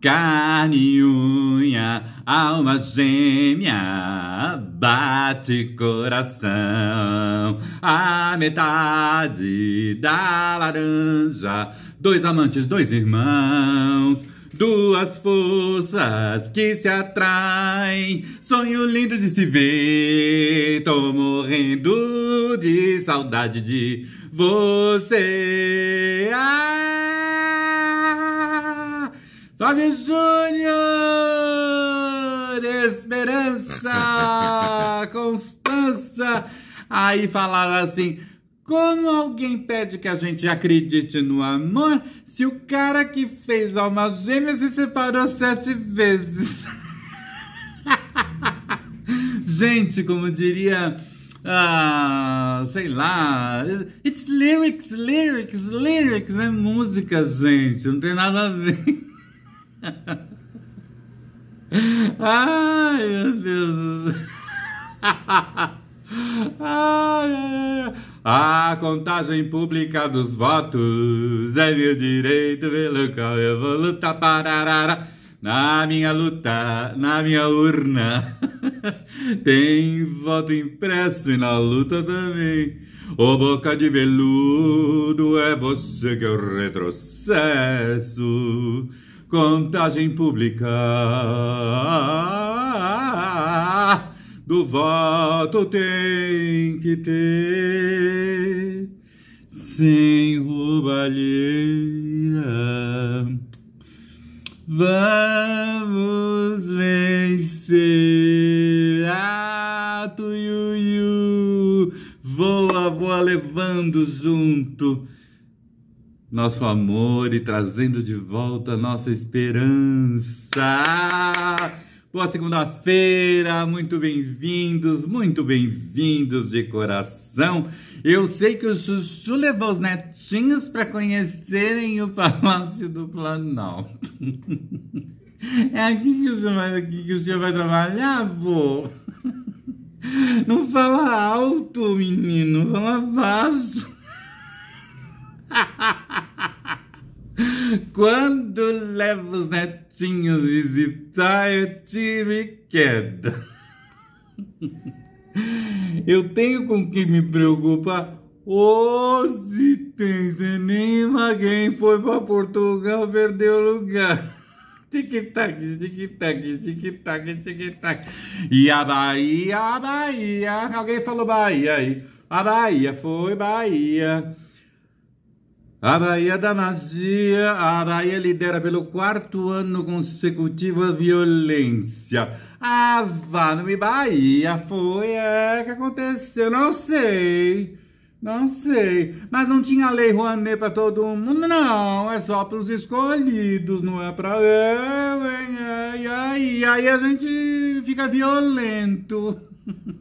Carne e unha, alma gêmea, bate coração. A metade da laranja, dois amantes, dois irmãos. Duas forças que se atraem, sonho lindo de se ver. Tô morrendo de saudade de você. Ai. Ah! Fábio Júnior! Esperança! Constança! Aí falaram assim: como alguém pede que a gente acredite no amor se o cara que fez alma gêmea se separou sete vezes? gente, como diria. Ah, sei lá. It's lyrics, lyrics, lyrics, é né? música, gente. Não tem nada a ver. Ai, meu Deus do Ai! A contagem pública dos votos é meu direito pelo eu vou lutar. Pararara. Na minha luta, na minha urna, tem voto impresso e na luta também. Ô boca de veludo, é você que eu retrocesso contagem pública do voto tem que ter sem roubalheira. Vamos vencer. Ato ah, iu. Voa, voa levando junto nosso amor e trazendo de volta nossa esperança. Boa segunda-feira, muito bem-vindos, muito bem-vindos de coração. Eu sei que o Chuchu levou os netinhos para conhecerem o Palácio do Planalto. É aqui que o senhor vai, aqui que o senhor vai trabalhar, vô? Não fala alto, menino, fala baixo. Quando levo os netinhos visitar, eu tiro e queda. Eu tenho com que me preocupar. Ou oh, se tem cinema, quem foi para Portugal perdeu o lugar. Tic-tac, tic-tac, tic-tac, tic-tac. E a Bahia, a Bahia. Alguém falou Bahia aí. A Bahia foi Bahia. A Bahia da Magia, a Bahia lidera pelo quarto ano consecutivo a violência. vá no e Bahia foi é que aconteceu, não sei. Não sei, mas não tinha lei Rouanet para todo mundo, não. É só para os escolhidos, não é para eu, hein? E aí, aí a gente fica violento.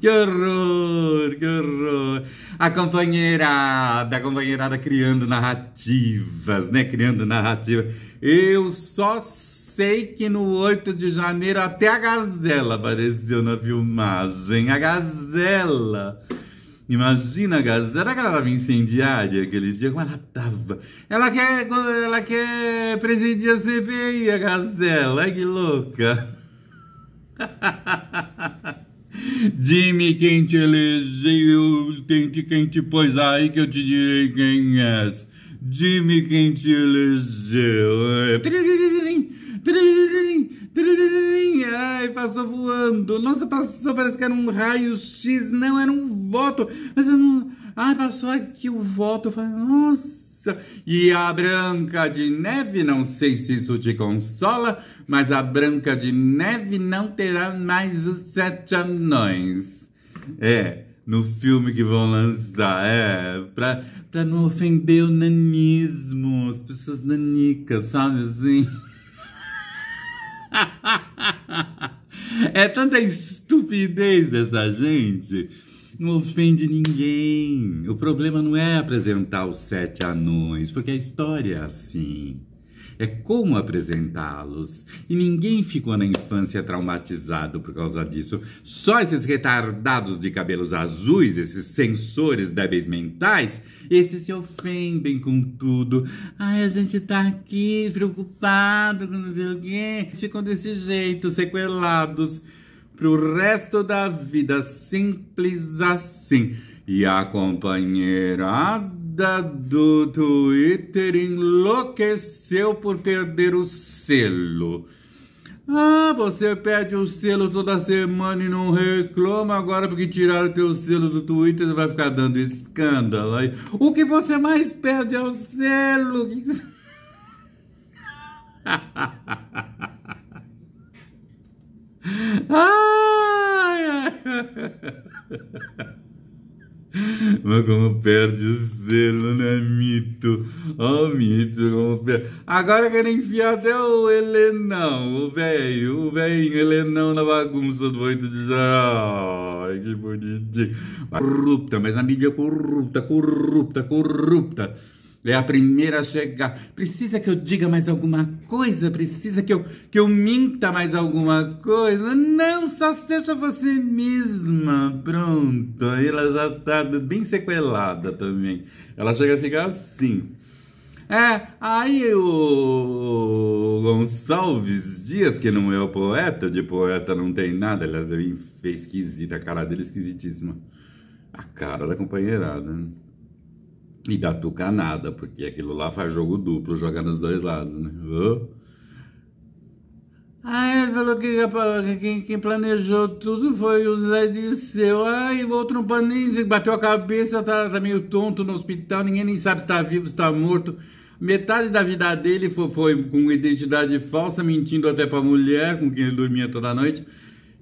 Que horror, que horror. A companheirada, a companheirada criando narrativas, né? Criando narrativa. Eu só sei que no 8 de janeiro até a gazela apareceu na filmagem. A gazela. Imagina a gazela, que ela tava incendiária aquele dia, como ela tava. Ela quer, ela quer presidir a CPI, a gazela, Ai, que louca. Dime quem te elegeu, tem que quem te pôs aí que eu te direi quem és. Dime quem te elegeu. É, ai, passou voando. Nossa, passou, parece que era um raio X. Não, era um voto. Mas eu não... Ai, passou aqui o voto. Eu falei, nossa e a Branca de Neve, não sei se isso te consola, mas a Branca de Neve não terá mais os sete anões. É, no filme que vão lançar, é, pra, pra não ofender o nanismo, as pessoas nanicas, sabe assim? é tanta estupidez dessa gente. Não ofende ninguém. O problema não é apresentar os sete anões, porque a história é assim. É como apresentá-los. E ninguém ficou na infância traumatizado por causa disso. Só esses retardados de cabelos azuis, esses sensores débeis mentais, esses se ofendem com tudo. Ai, a gente tá aqui preocupado com não sei o quê. Ficam desse jeito, sequelados pro resto da vida, simples assim. E a companheirada do Twitter enlouqueceu por perder o selo. Ah, você perde o selo toda semana e não reclama agora porque tiraram teu selo do Twitter, você vai ficar dando escândalo. Aí, o que você mais perde é o selo. ah, Mas como perde o selo, né, mito? Ó, oh, mito, como perde. Agora querem enfiar até o Helenão, o velho, o velhinho Helenão na bagunça do 8 de janeiro. Ai, que bonitinho. Corrupta, mas a mídia corrupta, corrupta, corrupta é a primeira a chegar. Precisa que eu diga mais alguma coisa? Precisa que eu, que eu minta mais alguma coisa? Não, só seja você mesma. Pronto. aí Ela já tá bem sequelada também. Ela chega a ficar assim. É, aí o Gonçalves Dias, que não é o poeta, de poeta não tem nada, aliás, ele é fez esquisita, a cara dele é esquisitíssima. A cara da companheirada, né? E da tucanada, porque aquilo lá faz jogo duplo, joga nos dois lados, né? Oh. Ah, ele falou que quem, quem, planejou tudo foi o Zé Dirceu. Ah, e o outro não planejou, bateu a cabeça, tá, tá, meio tonto no hospital, ninguém nem sabe se tá vivo, se tá morto. Metade da vida dele foi, foi com identidade falsa, mentindo até pra mulher, com quem ele dormia toda noite.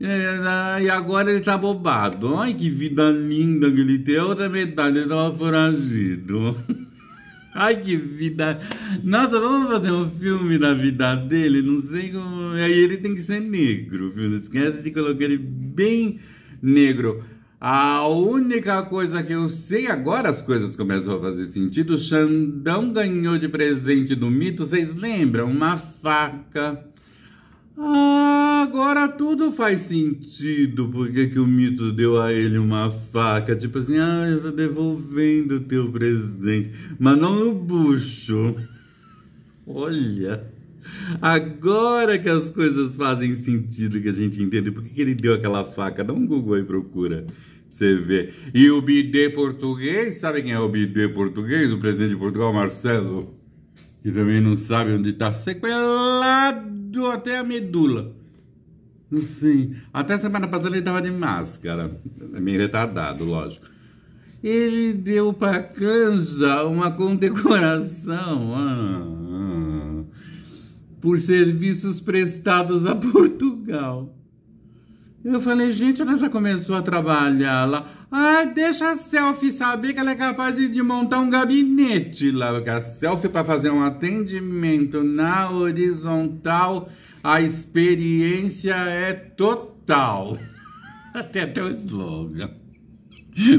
É, né, e agora ele tá bobado. Ai que vida linda que ele tem. A é outra metade ele tava foragido. Ai, que vida. Nossa, vamos fazer um filme da vida dele? Não sei como. Aí ele tem que ser negro, viu? Não esquece de colocar ele bem negro. A única coisa que eu sei agora as coisas começam a fazer sentido. O Xandão ganhou de presente do mito, vocês lembram? Uma faca. Ah, agora tudo faz sentido porque que o mito deu a ele uma faca. Tipo assim, ah, eu tô devolvendo o teu presente, mas não no bucho. Olha, agora que as coisas fazem sentido, que a gente entende por que, que ele deu aquela faca. Dá um Google aí, procura. Você vê. E o bidê português, sabe quem é o bidê português? O presidente de Portugal, Marcelo, que também não sabe onde está sequelado até a medula. Sim. Até semana passada ele tava de máscara. É meio retardado, lógico. Ele deu para Canja uma condecoração ah, ah, por serviços prestados a Portugal. Eu falei, gente, ela já começou a trabalhar lá. Ah, deixa a selfie saber que ela é capaz de montar um gabinete lá. A selfie é para fazer um atendimento na horizontal a experiência é total. Até até o slogan.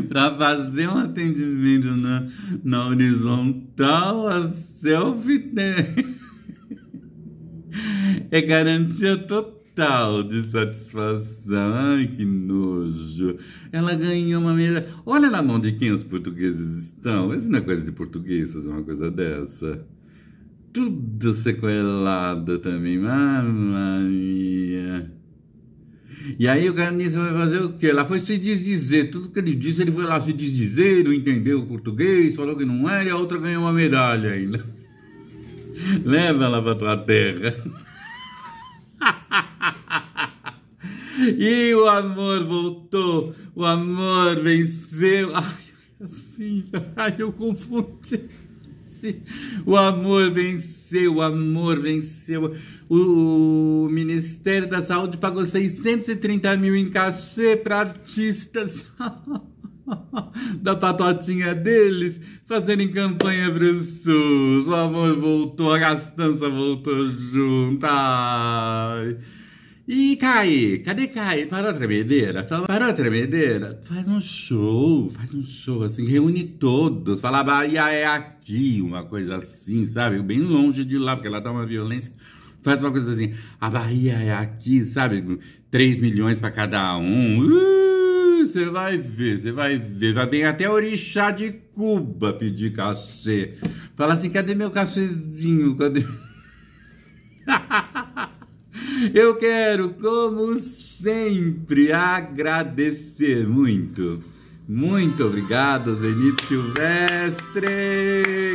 Para fazer um atendimento na, na horizontal, a selfie tem... é garantia total de satisfação. Ai, que nojo. Ela ganhou uma mesa. Olha na mão de quem os portugueses estão. Isso não é coisa de português fazer uma coisa dessa tudo sequelado também, mamma mia. E aí o cara nisso vai fazer o quê? Ela foi se desdizer, tudo que ele disse, ele foi lá se desdizer, não entendeu o português, falou que não era, e a outra ganhou uma medalha ainda. Leva ela pra tua terra. E o amor voltou, o amor venceu. Ai, assim, ai, eu confundi. O amor venceu, o amor venceu. O Ministério da Saúde pagou 630 mil em cachê para artistas da patotinha deles fazerem campanha para o SUS. O amor voltou, a gastança voltou junto. Ai. E Kai, cadê Kai? Parou a tremedeira? Tá, parou a tremedeira? Faz um show, faz um show assim, reúne todos, fala Bahia é aqui, uma coisa assim, sabe? Bem longe de lá, porque lá dá tá uma violência. Faz uma coisa assim, a Bahia é aqui, sabe? 3 milhões para cada um. Você uh, vai ver, você vai ver. Vai bem até orixá de Cuba pedir cachê. Fala assim, cadê meu cachezinho? Cadê? Eu quero, como sempre, agradecer muito. Muito obrigado, Zenit Silvestre,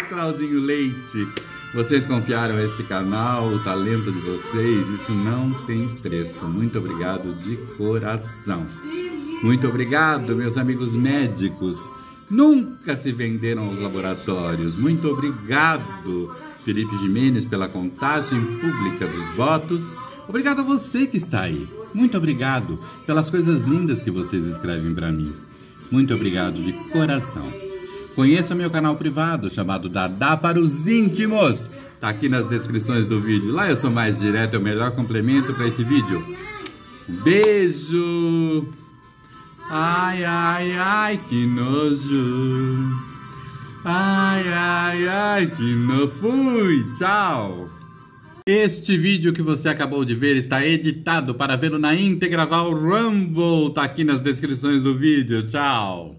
Claudinho Leite. Vocês confiaram este canal, o talento de vocês, isso não tem preço. Muito obrigado de coração. Muito obrigado, meus amigos médicos. Nunca se venderam aos laboratórios. Muito obrigado, Felipe Jimenez, pela contagem pública dos votos. Obrigado a você que está aí. Muito obrigado pelas coisas lindas que vocês escrevem para mim. Muito obrigado de coração. Conheça meu canal privado chamado Dadá para os íntimos. Tá aqui nas descrições do vídeo. Lá eu sou mais direto, é o melhor complemento para esse vídeo. Beijo! Ai, ai, ai, que nojo! Ai, ai, ai, que no fui! Tchau! Este vídeo que você acabou de ver está editado para vê-lo na íntegra. Val Rumble tá aqui nas descrições do vídeo. Tchau!